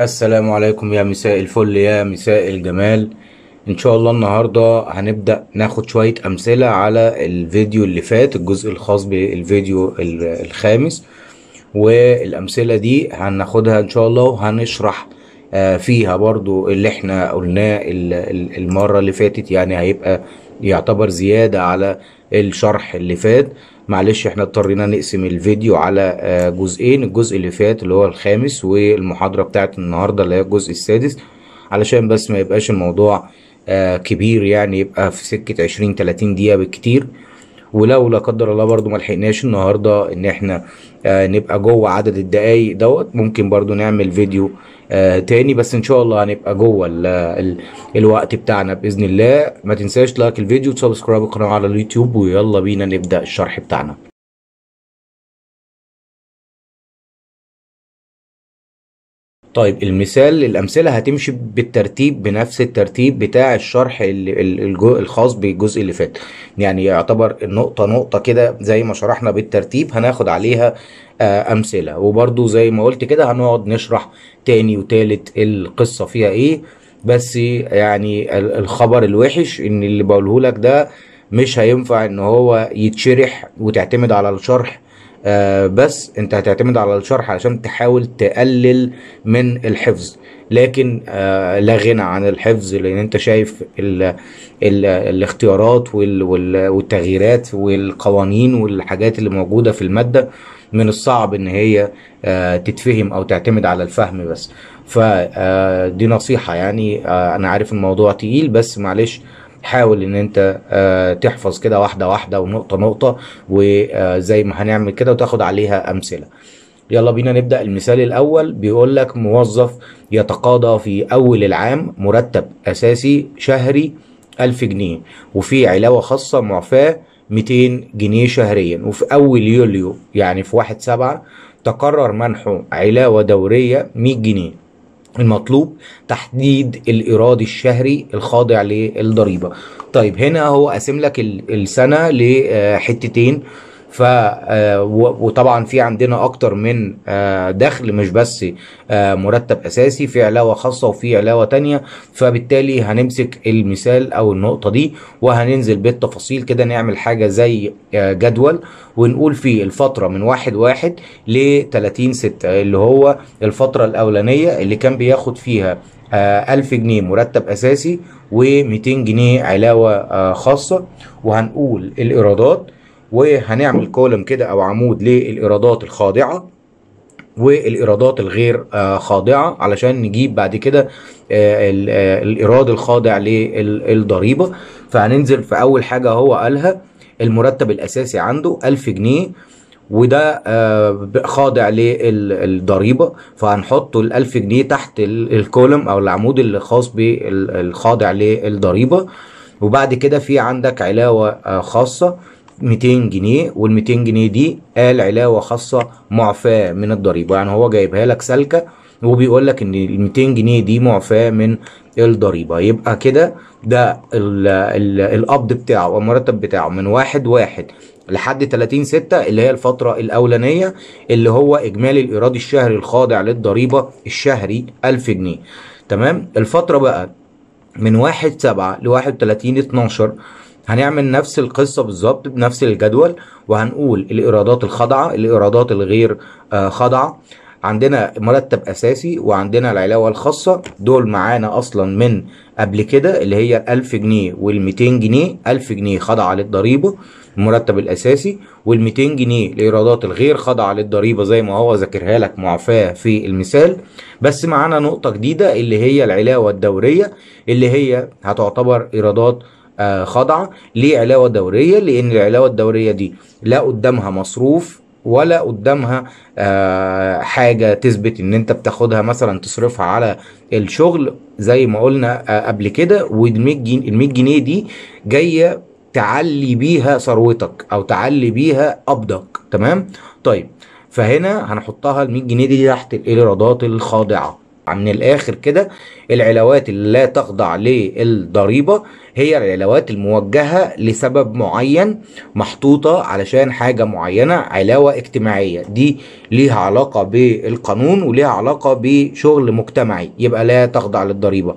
السلام عليكم يا مساء الفل يا مساء الجمال ان شاء الله النهاردة هنبدأ ناخد شوية امثلة على الفيديو اللي فات الجزء الخاص بالفيديو الخامس والامثلة دي هناخدها ان شاء الله وهنشرح آه، فيها برضو اللي احنا قلناه المرة اللي فاتت يعني هيبقى يعتبر زيادة على الشرح اللي فات معلش احنا اضطرينا نقسم الفيديو على آه، جزئين الجزء اللي فات اللي هو الخامس والمحاضرة بتاعت النهاردة اللي هي الجزء السادس علشان بس ما يبقاش الموضوع آه، كبير يعني يبقى في سكة 20 30 دقيقة بالكتير ولو لا قدر الله برضو ما لحقناش النهارده ان احنا آه، نبقى جوه عدد الدقايق دوت ممكن برضو نعمل فيديو آه، تاني بس ان شاء الله هنبقى جوه الـ الـ الوقت بتاعنا باذن الله ما تنساش لايك الفيديو وتسبسكرايب القناه على اليوتيوب ويلا بينا نبدا الشرح بتاعنا طيب المثال الامثله هتمشي بالترتيب بنفس الترتيب بتاع الشرح الخاص بالجزء اللي فات يعني يعتبر النقطة نقطه كده زي ما شرحنا بالترتيب هناخد عليها آه، امثله وبرده زي ما قلت كده هنقعد نشرح تاني وتالت القصه فيها ايه بس يعني الخبر الوحش ان اللي بقوله لك ده مش هينفع ان هو يتشرح وتعتمد على الشرح آه بس انت هتعتمد على الشرح عشان تحاول تقلل من الحفظ لكن آه لا غنى عن الحفظ لان انت شايف الـ الـ الاختيارات والتغييرات والقوانين والحاجات اللي موجوده في الماده من الصعب ان هي آه تتفهم او تعتمد على الفهم بس فدي آه، نصيحه يعني آه، انا عارف الموضوع تقيل بس معلش حاول ان انت آه، تحفظ كده واحده واحده ونقطه نقطه وزي ما هنعمل كده وتاخد عليها امثله يلا بينا نبدا المثال الاول بيقول لك موظف يتقاضى في اول العام مرتب اساسي شهري 1000 جنيه وفي علاوه خاصه معفاه 200 جنيه شهريا وفي اول يوليو يعني في 1 7 تقرر منحه علاوه دوريه 100 جنيه المطلوب تحديد الايراد الشهري الخاضع للضريبة طيب هنا هو قاسم لك السنة لحتتين آه، وطبعا في عندنا اكتر من آه، دخل مش بس آه، مرتب اساسي في علاوه خاصه وفي علاوه تانية فبالتالي هنمسك المثال او النقطه دي وهننزل بالتفاصيل كده نعمل حاجه زي جدول ونقول فيه الفتره من واحد واحد ل 30 6 اللي هو الفتره الاولانيه اللي كان بياخد فيها 1000 جنيه مرتب اساسي و200 جنيه علاوه خاصه وهنقول الايرادات وهنعمل كولم كده او عمود للايرادات الخاضعه والايرادات الغير آه، خاضعه علشان نجيب بعد كده آه، آه، الايراد الخاضع للضريبه فهننزل في اول حاجه هو قالها المرتب الاساسي عنده 1000 جنيه وده خاضع للضريبه فهنحط ال 1000 جنيه تحت الكولم او العمود الخاص بالخاضع للضريبه وبعد كده في عندك علاوه خاصه 200 جنيه وال 200 جنيه دي قال علاوه خاصه معفاه من الضريبه يعني هو جايبها لك سالكه وبيقول لك ان ال 200 جنيه دي معفاه من الضريبه يبقى كده ده القبض بتاعه او المرتب بتاعه من واحد واحد لحد 30 6 اللي هي الفترة الأولانية اللي هو إجمالي الإيراد الشهري الخاضع للضريبة الشهري 1000 جنيه تمام الفترة بقى من 1 7 ل 31 12 هنعمل نفس القصة بالظبط بنفس الجدول وهنقول الإيرادات الخاضعة الإيرادات الغير آه، خاضعة عندنا مرتب اساسي وعندنا العلاوه الخاصه دول معانا اصلا من قبل كده اللي هي 1000 جنيه وال200 جنيه 1000 جنيه خاضعه للضريبه المرتب الاساسي وال200 جنيه الايرادات الغير خاضعه للضريبه زي ما هو ذاكرها لك معفاة في المثال بس معانا نقطه جديده اللي هي العلاوه الدوريه اللي هي هتعتبر ايرادات خاضعه لعلاوه دوريه لان العلاوه الدوريه دي لا قدامها مصروف ولا قدامها آه، حاجه تثبت ان انت بتاخدها مثلا تصرفها على الشغل زي ما قلنا آه، قبل كده وال100 جنيه ال100 جنيه دي جايه تعلي بيها ثروتك او تعلي بيها قبضك تمام طيب فهنا هنحطها ال100 جنيه دي تحت الايرادات الخاضعه من الاخر كده العلاوات اللي لا تخضع للضريبه هي العلاوات الموجهه لسبب معين محطوطه علشان حاجه معينه علاوه اجتماعيه دي ليها علاقه بالقانون وليها علاقه بشغل مجتمعي يبقى لا تخضع للضريبه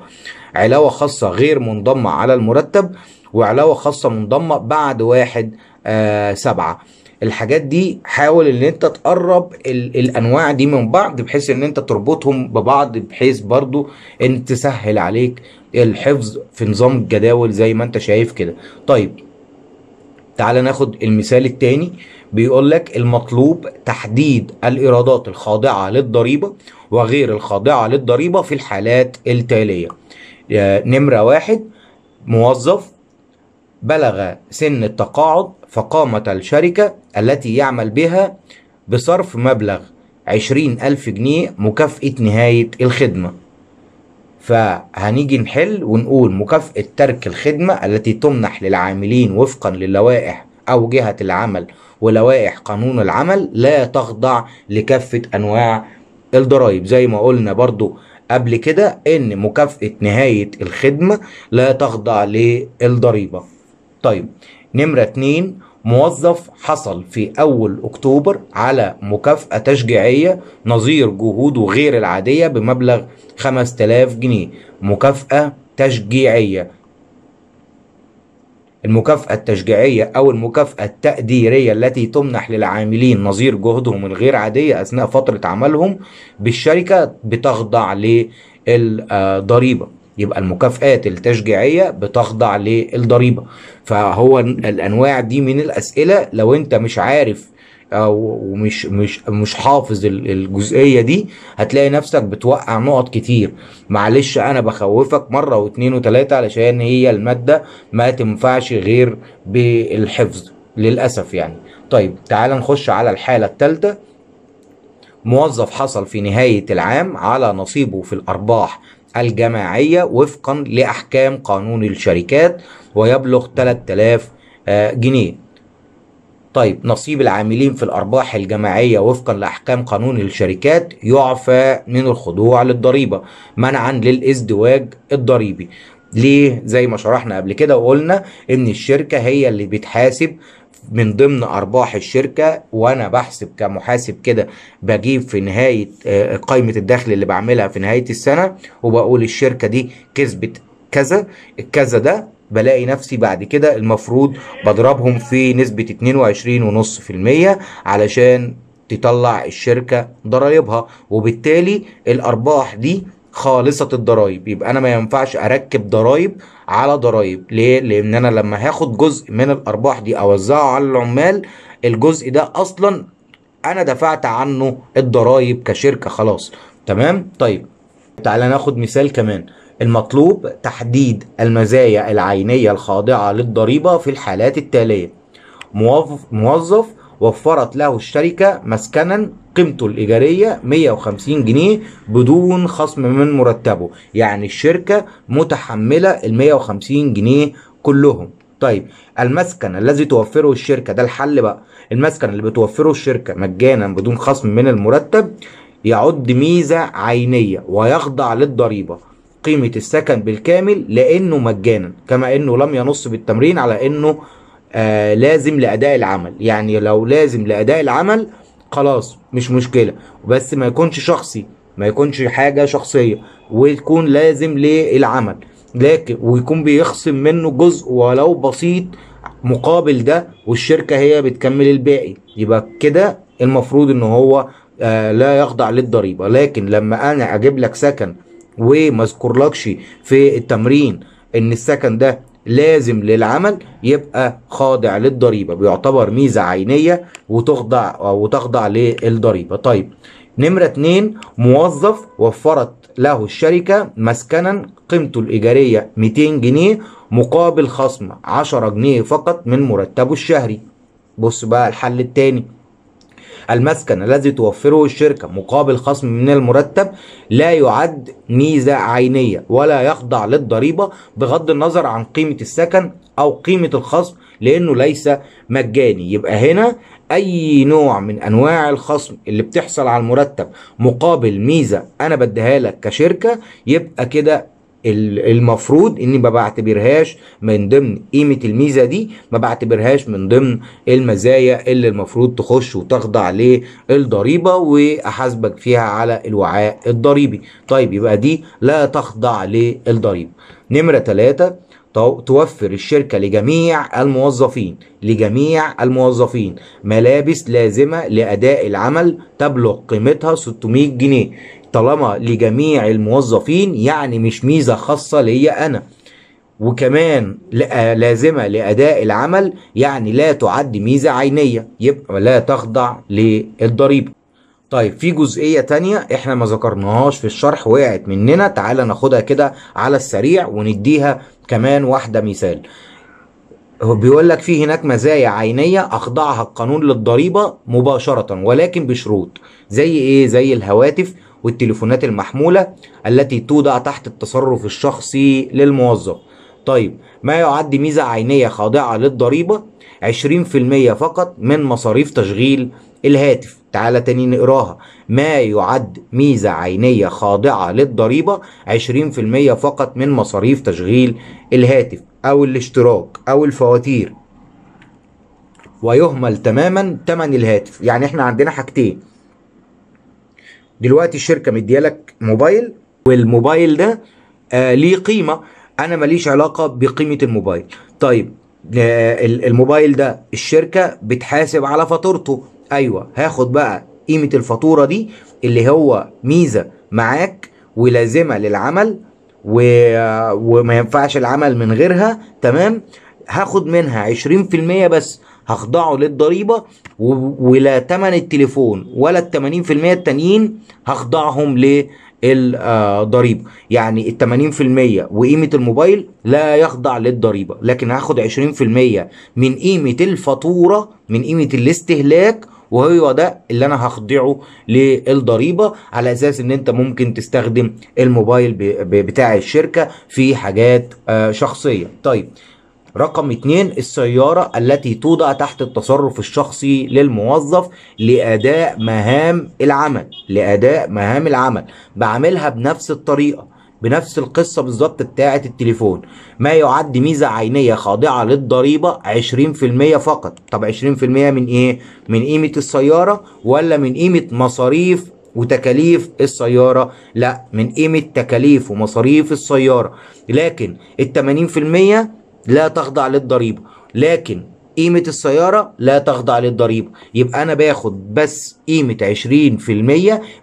علاوه خاصه غير منضمه على المرتب وعلاوه خاصه منضمه بعد واحد آه سبعة الحاجات دي حاول ان انت تقرب الانواع دي من بعض بحيث ان انت تربطهم ببعض بحيث برضو ان تسهل عليك الحفظ في نظام الجداول زي ما انت شايف كده طيب تعال ناخد المثال التاني بيقول لك المطلوب تحديد الايرادات الخاضعه للضريبه وغير الخاضعه للضريبه في الحالات التاليه آه، نمره واحد موظف بلغ سن التقاعد فقامت الشركة التي يعمل بها بصرف مبلغ عشرين ألف جنيه مكافأة نهاية الخدمة فهنيجي نحل ونقول مكافأة ترك الخدمة التي تمنح للعاملين وفقا للوائح أو جهة العمل ولوائح قانون العمل لا تخضع لكافة أنواع الضرائب زي ما قلنا برضو قبل كده إن مكافأة نهاية الخدمة لا تخضع للضريبة طيب نمرة اتنين موظف حصل في أول أكتوبر على مكافأة تشجيعية نظير جهوده غير العادية بمبلغ 5000 جنيه مكافأة تشجيعية المكافأة التشجيعية أو المكافأة التقديرية التي تمنح للعاملين نظير جهدهم الغير عادية أثناء فترة عملهم بالشركة بتخضع للضريبة يبقى المكافآت التشجيعية بتخضع للضريبة فهو الأنواع دي من الأسئلة لو أنت مش عارف ومش مش مش حافظ الجزئيه دي هتلاقي نفسك بتوقع نقط كتير معلش انا بخوفك مره واتنين وتلاته علشان هي الماده ما تنفعش غير بالحفظ للاسف يعني طيب تعال نخش على الحاله الثالثه موظف حصل في نهايه العام على نصيبه في الارباح الجماعية وفقا لأحكام قانون الشركات ويبلغ 3000 آه، جنيه طيب نصيب العاملين في الأرباح الجماعية وفقا لأحكام قانون الشركات يعفى من الخضوع للضريبة منعا للازدواج الضريبي ليه زي ما شرحنا قبل كده وقلنا ان الشركة هي اللي بتحاسب من ضمن ارباح الشركه وانا بحسب كمحاسب كده بجيب في نهايه آه، قائمه الدخل اللي بعملها في نهايه السنه وبقول الشركه دي كسبت كذا الكذا ده بلاقي نفسي بعد كده المفروض بضربهم في نسبة 22.5% علشان تطلع الشركة ضرايبها وبالتالي الأرباح دي خالصة الضرايب يبقى أنا ما ينفعش أركب ضرايب على ضرائب ليه لان انا لما هاخد جزء من الارباح دي اوزعه على العمال الجزء ده اصلا انا دفعت عنه الضرائب كشركه خلاص تمام طيب تعالى ناخد مثال كمان المطلوب تحديد المزايا العينيه الخاضعه للضريبه في الحالات التاليه موظف موظف وفرت له الشركة مسكنا قيمته الإيجارية 150 جنيه بدون خصم من مرتبه يعني الشركة متحملة ال 150 جنيه كلهم طيب المسكن الذي توفره الشركة ده الحل بقى المسكن اللي بتوفره الشركة مجانا بدون خصم من المرتب يعد ميزة عينية ويخضع للضريبة قيمة السكن بالكامل لأنه مجانا كما أنه لم ينص بالتمرين على أنه آه لازم لاداء العمل يعني لو لازم لاداء العمل خلاص مش مشكله بس ما يكونش شخصي ما يكونش حاجه شخصيه ويكون لازم للعمل لكن ويكون بيخصم منه جزء ولو بسيط مقابل ده والشركه هي بتكمل الباقي يبقى كده المفروض ان هو آه لا يخضع للضريبه لكن لما انا اجيب لك سكن وما في التمرين ان السكن ده لازم للعمل يبقى خاضع للضريبه بيعتبر ميزه عينيه وتخضع وتخضع للضريبه طيب نمرة اتنين موظف وفرت له الشركة مسكنا قيمته الإيجارية 200 جنيه مقابل خصم 10 جنيه فقط من مرتبه الشهري بص بقى الحل التاني المسكن الذي توفره الشركة مقابل خصم من المرتب لا يعد ميزة عينية ولا يخضع للضريبة بغض النظر عن قيمة السكن أو قيمة الخصم لأنه ليس مجاني يبقى هنا اي نوع من انواع الخصم اللي بتحصل على المرتب مقابل ميزه انا بديها لك كشركه يبقى كده المفروض اني ما بعتبرهاش من ضمن قيمه الميزه دي ما بعتبرهاش من ضمن المزايا اللي المفروض تخش وتخضع للضريبه واحاسبك فيها على الوعاء الضريبي طيب يبقى دي لا تخضع للضريبه نمره ثلاثة توفر الشركة لجميع الموظفين لجميع الموظفين ملابس لازمة لأداء العمل تبلغ قيمتها 600 جنيه طالما لجميع الموظفين يعني مش ميزة خاصة ليا أنا وكمان لازمة لأداء العمل يعني لا تعد ميزة عينية يبقى لا تخضع للضريبة طيب في جزئية تانية احنا ما ذكرناهاش في الشرح وقعت مننا تعالى ناخدها كده على السريع ونديها كمان واحدة مثال بيقول لك في هناك مزايا عينيه اخضعها القانون للضريبه مباشره ولكن بشروط زي ايه زي الهواتف والتليفونات المحمولة التي توضع تحت التصرف الشخصي للموظف طيب ما يعد ميزة عينية خاضعة للضريبة 20% فقط من مصاريف تشغيل الهاتف تعالى تاني نقراها ما يعد ميزة عينية خاضعة للضريبة 20% فقط من مصاريف تشغيل الهاتف أو الاشتراك أو الفواتير ويهمل تماما تمن الهاتف يعني احنا عندنا حاجتين دلوقتي الشركه مديالك موبايل والموبايل ده آه ليه قيمه انا ماليش علاقه بقيمه الموبايل طيب آه الموبايل ده الشركه بتحاسب على فاتورته ايوه هاخد بقى قيمه الفاتوره دي اللي هو ميزه معاك ولازمه للعمل و... وما ينفعش العمل من غيرها تمام هاخد منها 20% بس هخضعه للضريبه ولا تمن التليفون ولا ال 80% التانيين هخضعهم للضريبه يعني ال 80% وقيمه الموبايل لا يخضع للضريبه لكن هاخد 20% من قيمه الفاتوره من قيمه الاستهلاك وهو ده اللي انا هخضعه للضريبه على اساس ان انت ممكن تستخدم الموبايل بتاع الشركه في حاجات آه، شخصيه طيب رقم اتنين السيارة التي توضع تحت التصرف الشخصي للموظف لأداء مهام العمل لأداء مهام العمل بعملها بنفس الطريقة بنفس القصة بالظبط بتاعة التليفون ما يعد ميزة عينية خاضعة للضريبة 20% فقط طب 20% من ايه؟ من قيمة السيارة ولا من قيمة مصاريف وتكاليف السيارة لا من قيمة تكاليف ومصاريف السيارة لكن التمانين في المية لا تخضع للضريبه لكن قيمه السياره لا تخضع للضريبه يبقى انا باخد بس قيمه 20%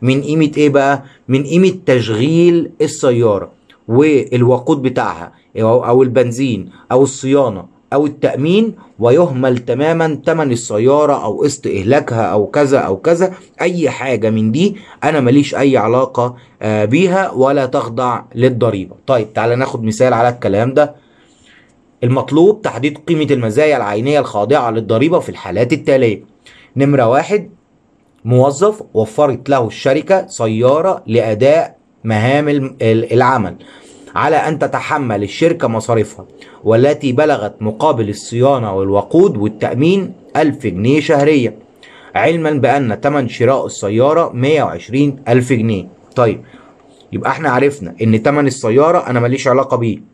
من قيمه ايه بقى من قيمه تشغيل السياره والوقود بتاعها او البنزين او الصيانه او التامين ويهمل تماما تمن السياره او قسط اهلاكها او كذا او كذا اي حاجه من دي انا ماليش اي علاقه آه، بيها ولا تخضع للضريبه طيب تعالى ناخد مثال على الكلام ده المطلوب تحديد قيمة المزايا العينية الخاضعة للضريبة في الحالات التالية نمرة واحد موظف وفرت له الشركة سيارة لأداء مهام العمل على أن تتحمل الشركة مصاريفها والتي بلغت مقابل الصيانة والوقود والتأمين 1000 جنيه شهريا علما بأن تمن شراء السيارة 120 ألف جنيه طيب يبقى احنا عرفنا ان تمن السيارة انا ماليش علاقة بيه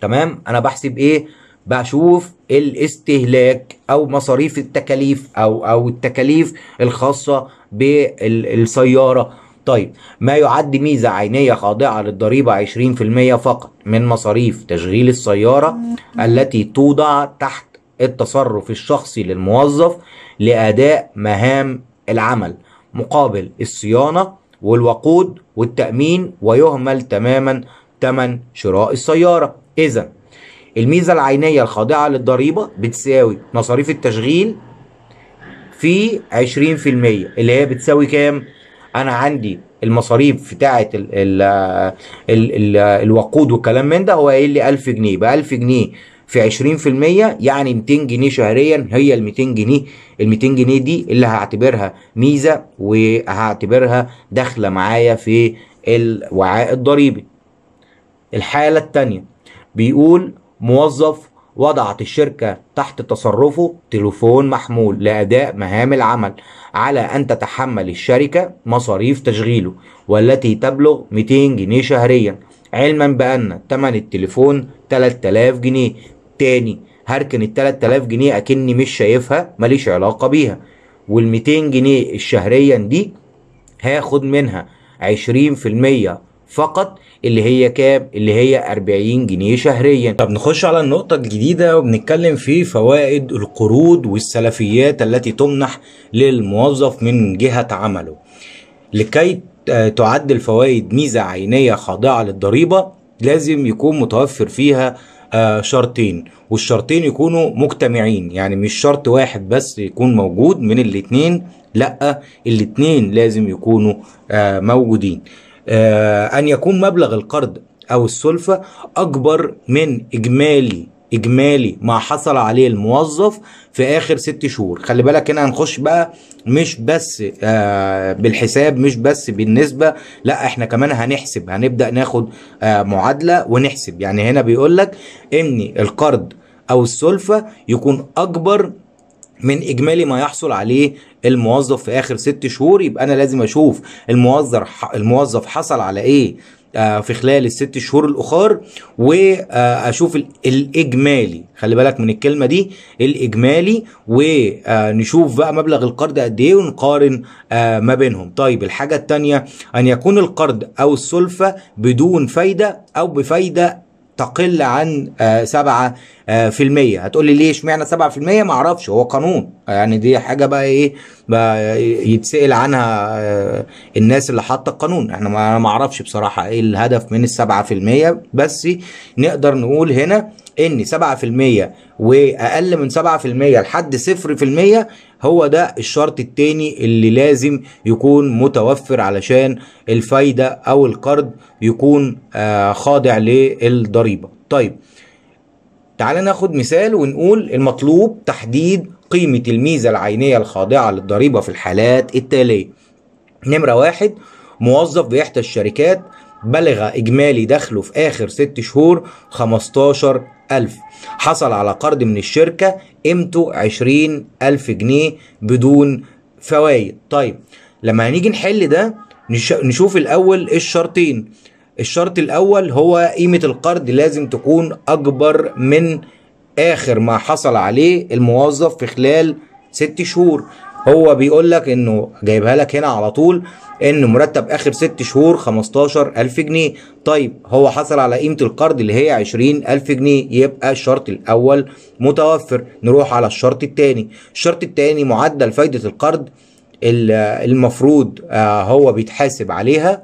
تمام انا بحسب ايه بشوف الاستهلاك او مصاريف التكاليف او او التكاليف الخاصه بالسياره طيب ما يعد ميزه عينيه خاضعه للضريبه 20% فقط من مصاريف تشغيل السياره التي توضع تحت التصرف الشخصي للموظف لاداء مهام العمل مقابل الصيانه والوقود والتامين ويهمل تماما ثمن شراء السياره إذا الميزة العينية الخاضعة للضريبة بتساوي مصاريف التشغيل في 20% اللي هي بتساوي كام؟ أنا عندي المصاريف بتاعة الوقود والكلام من ده هو قايل لي 1000 جنيه يبقى 1000 جنيه في 20% يعني 200 جنيه شهريا هي ال 200 جنيه ال 200 جنيه دي اللي هعتبرها ميزه وهعتبرها داخله معايا في الوعاء الضريبي الحاله الثانيه بيقول موظف وضعت الشركة تحت تصرفه تليفون محمول لأداء مهام العمل على أن تتحمل الشركة مصاريف تشغيله والتي تبلغ 200 جنيه شهريا علما بأن تمن التليفون 3000 جنيه تاني هركن ال 3000 جنيه أكني مش شايفها ماليش علاقة بيها وال 200 جنيه الشهريا دي هاخد منها 20% فقط اللي هي كام اللي هي 40 جنيه شهريا طب نخش على النقطة الجديدة وبنتكلم في فوائد القروض والسلفيات التي تمنح للموظف من جهة عمله لكي تعد الفوائد ميزة عينية خاضعة للضريبة لازم يكون متوفر فيها آه، شرطين والشرطين يكونوا مجتمعين يعني مش شرط واحد بس يكون موجود من الاتنين لا الاتنين لازم يكونوا آه، موجودين آه، أن يكون مبلغ القرض أو السلفة أكبر من إجمالي اجمالي ما حصل عليه الموظف في اخر ست شهور خلي بالك هنا هنخش بقى مش بس آه بالحساب مش بس بالنسبه لا احنا كمان هنحسب هنبدا ناخد آه معادله ونحسب يعني هنا بيقول لك ان القرض او السلفه يكون اكبر من اجمالي ما يحصل عليه الموظف في اخر ست شهور يبقى انا لازم اشوف الموظف الموظف حصل على ايه آه، في خلال الست شهور الاخر واشوف الاجمالي خلي بالك من الكلمه دي الاجمالي ونشوف آه، بقى مبلغ القرض قد ايه ونقارن آه، ما بينهم طيب الحاجه الثانيه ان يكون القرض او السلفه بدون فايده او بفايده تقل عن 7 آه، آه، في هتقولي ليه اشمعنى 7 ما اعرفش هو قانون يعني دي حاجة بقى ايه بقى يتسأل عنها آه، الناس اللي حاطة القانون احنا ما اعرفش بصراحة ايه الهدف من ال 7% بس نقدر نقول هنا ان 7% واقل من 7% لحد 0% هو ده الشرط التاني اللي لازم يكون متوفر علشان الفايدة او القرض يكون آه، خاضع للضريبة طيب تعال ناخد مثال ونقول المطلوب تحديد قيمة الميزة العينية الخاضعة للضريبة في الحالات التالية نمرة واحد موظف بإحدى الشركات بلغ إجمالي دخله في آخر ست شهور خمستاشر ألف حصل على قرض من الشركة قيمته 20000 جنيه بدون فوائد طيب لما هنيجي نحل ده نشوف الاول الشرطين الشرط الاول هو قيمه القرض لازم تكون اكبر من اخر ما حصل عليه الموظف في خلال ست شهور هو بيقول لك انه جايبها لك هنا على طول ان مرتب اخر ست شهور 15000 جنيه طيب هو حصل على قيمه القرض اللي هي 20000 جنيه يبقى الشرط الاول متوفر نروح على الشرط الثاني الشرط الثاني معدل فايده القرض المفروض آه، هو بيتحاسب عليها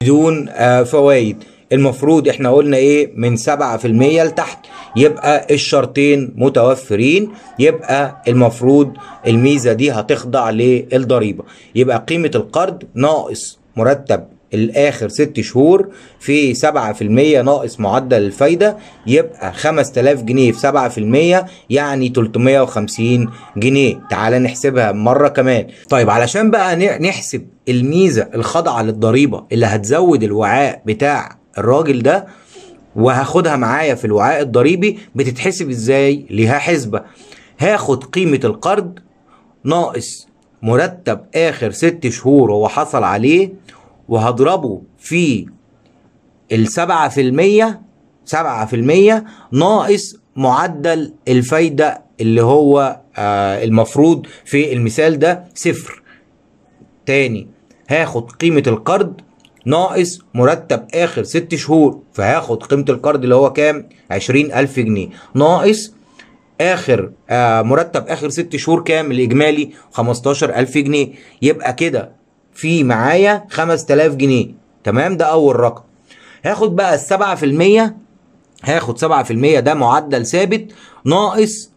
بدون آه، فوائد المفروض احنا قلنا ايه من 7% لتحت يبقى الشرطين متوفرين يبقى المفروض الميزه دي هتخضع للضريبه يبقى قيمه القرض ناقص مرتب الاخر ست شهور في سبعة في المية ناقص معدل الفايدة يبقى خمس تلاف جنيه في سبعة في المية يعني تلتمية وخمسين جنيه تعال نحسبها مرة كمان طيب علشان بقى نحسب الميزة الخاضعة للضريبة اللي هتزود الوعاء بتاع الراجل ده وهاخدها معايا في الوعاء الضريبي بتتحسب ازاي ليها حسبة هاخد قيمة القرض ناقص مرتب آخر ست شهور هو حصل عليه وهضربه في السبعة في المية سبعة في المية ناقص معدل الفايدة اللي هو آه المفروض في المثال ده صفر تاني هاخد قيمة القرض ناقص مرتب اخر ست شهور فهاخد قيمه القرض اللي هو كام 20000 جنيه ناقص اخر آه، مرتب اخر ست شهور كام الاجمالي 15000 جنيه يبقى كده في معايا 5000 جنيه تمام ده اول رقم هاخد بقى ال 7% هاخد 7% ده معدل ثابت ناقص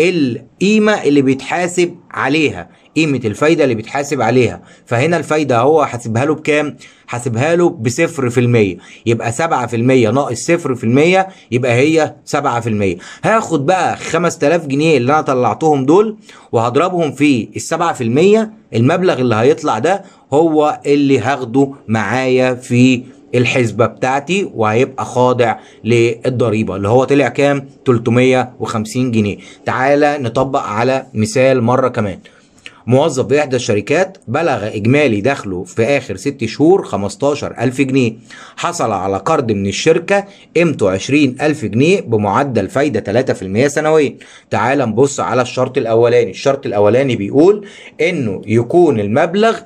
القيمة اللي بيتحاسب عليها قيمة الفايدة اللي بيتحاسب عليها فهنا الفايدة هو حاسبها له بكام حاسبها له بصفر في المية يبقى سبعة في المية ناقص صفر في المية يبقى هي سبعة في المية هاخد بقى خمس تلاف جنيه اللي انا طلعتهم دول وهضربهم في السبعة في المية المبلغ اللي هيطلع ده هو اللي هاخده معايا في الحسبه بتاعتي وهيبقى خاضع للضريبه اللي هو طلع كام 350 جنيه تعالى نطبق على مثال مره كمان موظف بإحدى الشركات بلغ إجمالي دخله في آخر ست شهور 15000 جنيه حصل على قرض من الشركة قيمته 20000 جنيه بمعدل فايدة 3% سنويا تعال نبص على الشرط الأولاني الشرط الأولاني بيقول إنه يكون المبلغ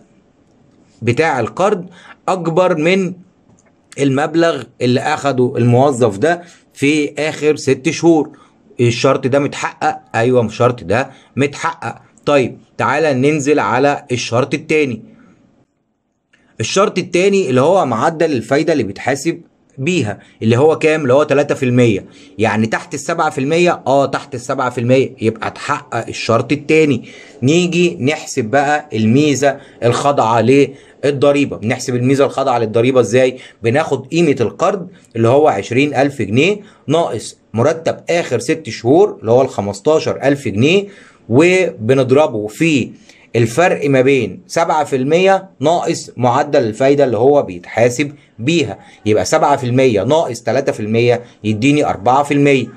بتاع القرض أكبر من المبلغ اللي اخده الموظف ده في اخر ست شهور الشرط ده متحقق ايوه الشرط ده متحقق طيب تعالى ننزل على الشرط التاني الشرط التاني اللي هو معدل الفايده اللي بيتحاسب بيها اللي هو كام اللي هو 3% يعني تحت ال 7% اه تحت ال 7% يبقى تحقق الشرط الثاني نيجي نحسب بقى الميزه الخاضعه للضريبه بنحسب الميزه الخاضعه للضريبه ازاي بناخد قيمه القرض اللي هو 20000 جنيه ناقص مرتب اخر ست شهور اللي هو ال 15000 جنيه وبنضربه في الفرق ما بين 7% ناقص معدل الفايده اللي هو بيتحاسب بيها يبقى 7% ناقص 3% يديني 4%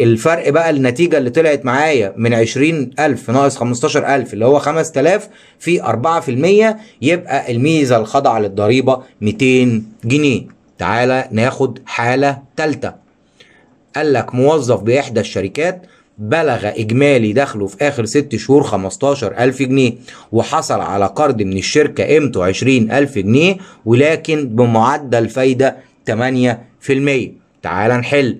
الفرق بقى النتيجه اللي طلعت معايا من 20000 ناقص 15000 اللي هو 5000 في 4% يبقى الميزه الخاضعه للضريبه 200 جنيه تعالى ناخد حاله ثالثه قال لك موظف باحدى الشركات بلغ إجمالي دخله في آخر ست شهور 15000 جنيه وحصل على قرض من الشركة قيمته 20000 جنيه ولكن بمعدل فايدة 8% تعال نحل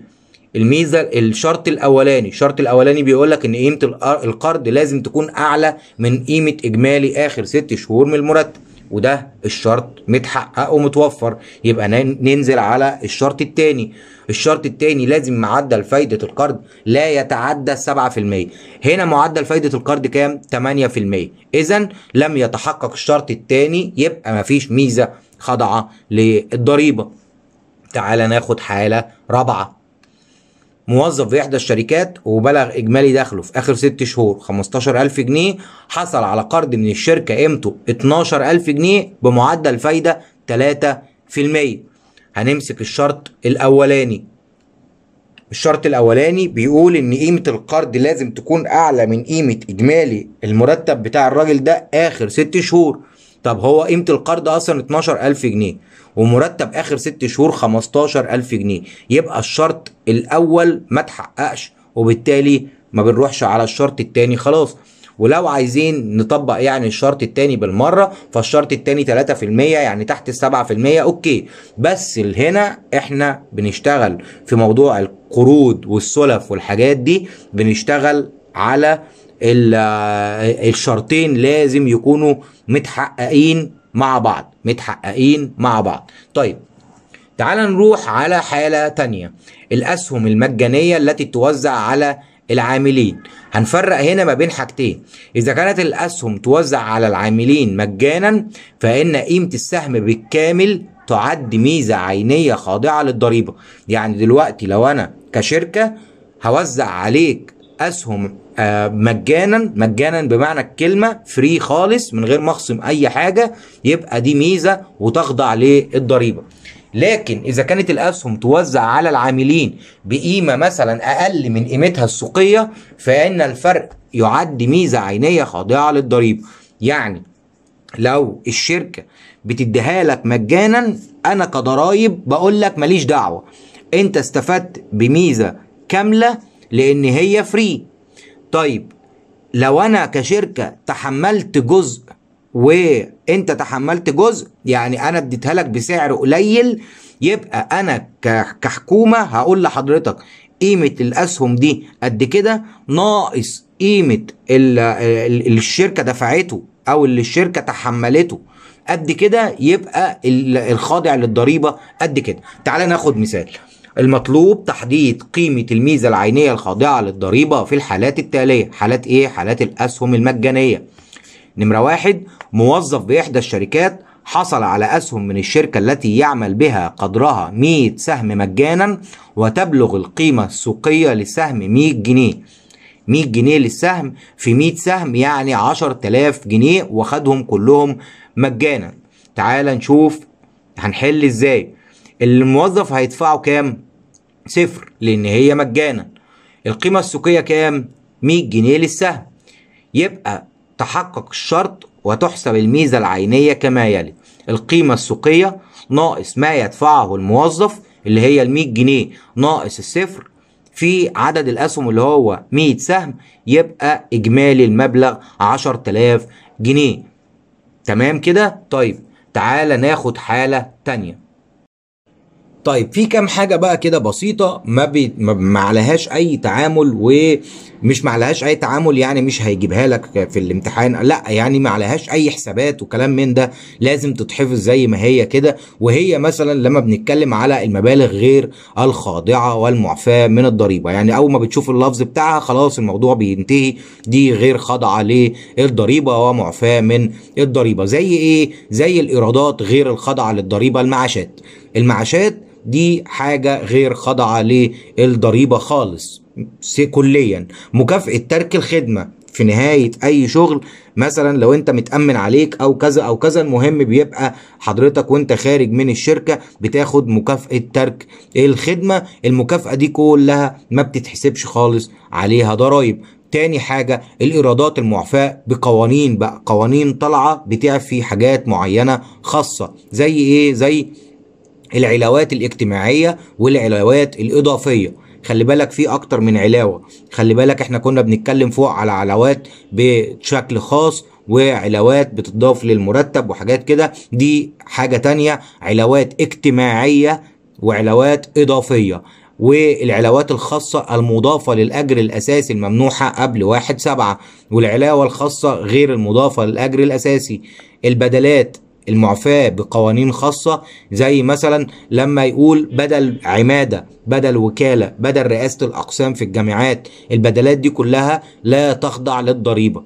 الميزه الشرط الاولاني الشرط الاولاني بيقول لك ان قيمه القرض لازم تكون اعلى من قيمه اجمالي اخر ست شهور من المرتب وده الشرط متحقق ومتوفر يبقى ننزل على الشرط الثاني الشرط الثاني لازم معدل فايدة القرض لا يتعدى 7% هنا معدل فايدة القرض كام 8% اذا لم يتحقق الشرط الثاني يبقى مفيش ميزة خاضعة للضريبة تعالى ناخد حالة رابعة موظف في إحدى الشركات وبلغ إجمالي دخله في آخر ست شهور 15000 جنيه حصل على قرض من الشركة قيمته 12000 جنيه بمعدل فايدة 3% هنمسك الشرط الأولاني الشرط الاولاني بيقول ان قيمه القرض لازم تكون اعلى من قيمه اجمالي المرتب بتاع الراجل ده اخر ست شهور طب هو قيمه القرض اصلا 12000 جنيه ومرتب اخر ست شهور 15000 جنيه يبقى الشرط الاول ما اتحققش وبالتالي ما بنروحش على الشرط الثاني خلاص ولو عايزين نطبق يعني الشرط الثاني بالمره فالشرط الثاني 3% يعني تحت ال 7% اوكي بس هنا احنا بنشتغل في موضوع القروض والسلف والحاجات دي بنشتغل على الشرطين لازم يكونوا متحققين مع بعض متحققين مع بعض طيب تعال نروح على حالة تانية الأسهم المجانية التي توزع على العاملين هنفرق هنا ما بين حاجتين إذا كانت الأسهم توزع على العاملين مجانا فإن قيمة السهم بالكامل تعد ميزة عينية خاضعة للضريبة يعني دلوقتي لو أنا كشركة هوزع عليك أسهم آه، مجانا مجانا بمعنى الكلمه فري خالص من غير ما اخصم اي حاجه يبقى دي ميزه وتخضع للضريبه لكن اذا كانت الاسهم توزع على العاملين بقيمه مثلا اقل من قيمتها السوقيه فان الفرق يعد ميزه عينيه خاضعه للضريبه يعني لو الشركه بتديها لك مجانا انا كضرايب بقول لك ماليش دعوه انت استفدت بميزه كامله لان هي فري طيب لو انا كشركه تحملت جزء وانت تحملت جزء يعني انا اديتها لك بسعر قليل يبقى انا كحكومه هقول لحضرتك قيمه الاسهم دي قد كده ناقص قيمه اللي الشركه دفعته او اللي الشركه تحملته قد كده يبقى الخاضع للضريبه قد كده تعال ناخد مثال المطلوب تحديد قيمة الميزة العينية الخاضعة للضريبة في الحالات التالية حالات إيه؟ حالات الأسهم المجانية نمرة واحد موظف بإحدى الشركات حصل على أسهم من الشركة التي يعمل بها قدرها 100 سهم مجانا وتبلغ القيمة السوقية للسهم 100 جنيه 100 جنيه للسهم في 100 سهم يعني 10000 جنيه وخدهم كلهم مجانا تعال نشوف هنحل ازاي الموظف هيدفعه كام صفر لان هي مجانا القيمه السوقيه كام 100 جنيه للسهم يبقى تحقق الشرط وتحسب الميزه العينيه كما يلي القيمه السوقيه ناقص ما يدفعه الموظف اللي هي ال 100 جنيه ناقص الصفر في عدد الاسهم اللي هو 100 سهم يبقى اجمالي المبلغ 10000 جنيه تمام كده طيب تعالى ناخد حاله تانيه طيب في كام حاجه بقى كده بسيطه ما بي ما عليهاش اي تعامل ومش ما عليهاش اي تعامل يعني مش هيجيبها لك في الامتحان لا يعني ما عليهاش اي حسابات وكلام من ده لازم تتحفظ زي ما هي كده وهي مثلا لما بنتكلم على المبالغ غير الخاضعه والمعفاه من الضريبه يعني اول ما بتشوف اللفظ بتاعها خلاص الموضوع بينتهي دي غير خاضعه للضريبه ومعفاه من الضريبه زي ايه زي الايرادات غير الخاضعه للضريبه المعاشات المعاشات دي حاجة غير خاضعة للضريبة خالص كليا مكافأة ترك الخدمة في نهاية أي شغل مثلا لو أنت متأمن عليك أو كذا أو كذا المهم بيبقى حضرتك وأنت خارج من الشركة بتاخد مكافأة ترك الخدمة المكافأة دي كلها ما بتتحسبش خالص عليها ضرايب تاني حاجة الإيرادات المعفاة بقوانين بقى قوانين طالعة بتعفي حاجات معينة خاصة زي إيه زي العلاوات الاجتماعيه والعلاوات الاضافيه خلي بالك في اكتر من علاوه خلي بالك احنا كنا بنتكلم فوق على علاوات بشكل خاص وعلاوات بتضاف للمرتب وحاجات كده دي حاجه تانية علاوات اجتماعيه وعلاوات اضافيه والعلاوات الخاصة المضافة للأجر الأساسي الممنوحة قبل واحد سبعة والعلاوة الخاصة غير المضافة للأجر الأساسي البدلات المعفاة بقوانين خاصة زي مثلا لما يقول بدل عمادة بدل وكالة بدل رئاسة الأقسام في الجامعات البدلات دي كلها لا تخضع للضريبة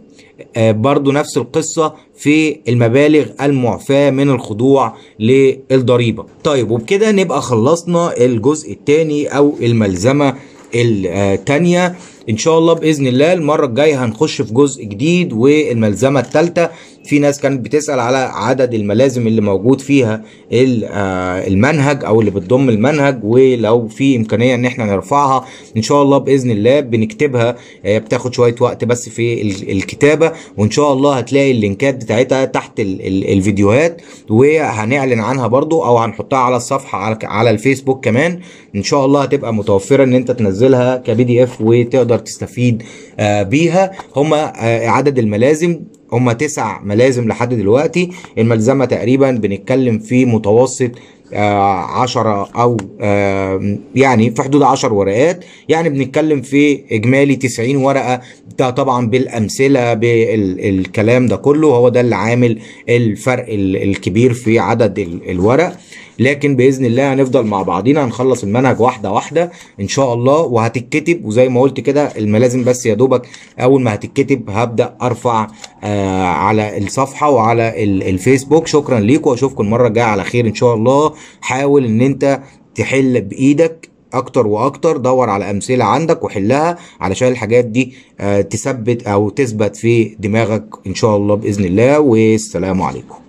آه، برضو نفس القصة في المبالغ المعفاة من الخضوع للضريبة طيب وبكده نبقى خلصنا الجزء الثاني أو الملزمة التانية ان شاء الله باذن الله المره الجايه هنخش في جزء جديد والملزمه الثالثه في ناس كانت بتسال على عدد الملازم اللي موجود فيها آه، المنهج او اللي بتضم المنهج ولو في امكانيه ان احنا نرفعها ان شاء الله باذن الله بنكتبها آه، بتاخد شويه وقت بس في الكتابه وان شاء الله هتلاقي اللينكات بتاعتها تحت الفيديوهات وهنعلن عنها برضو او هنحطها على الصفحه على الفيسبوك كمان ان شاء الله هتبقى متوفره ان انت تنزلها كبي دي اف وتقدر تستفيد آه، بيها هما عدد الملازم هم تسع ملازم لحد دلوقتي الملزمه تقريبا بنتكلم في متوسط 10 آه، او يعني في حدود 10 ورقات يعني بنتكلم في اجمالي 90 ورقه ده طبعا بالامثله بالكلام ده كله هو ده اللي عامل الفرق الكبير في عدد الورق لكن باذن الله هنفضل مع بعضينا هنخلص المنهج واحده واحده ان شاء الله وهتتكتب وزي ما قلت كده الملازم بس يا دوبك اول ما هتتكتب هبدا ارفع آه على الصفحه وعلى الفيسبوك شكرا ليكم واشوفكم المره الجايه على خير ان شاء الله حاول ان انت تحل بايدك اكتر واكتر دور على امثله عندك وحلها علشان الحاجات دي آه، تثبت او تثبت في دماغك ان شاء الله باذن الله والسلام عليكم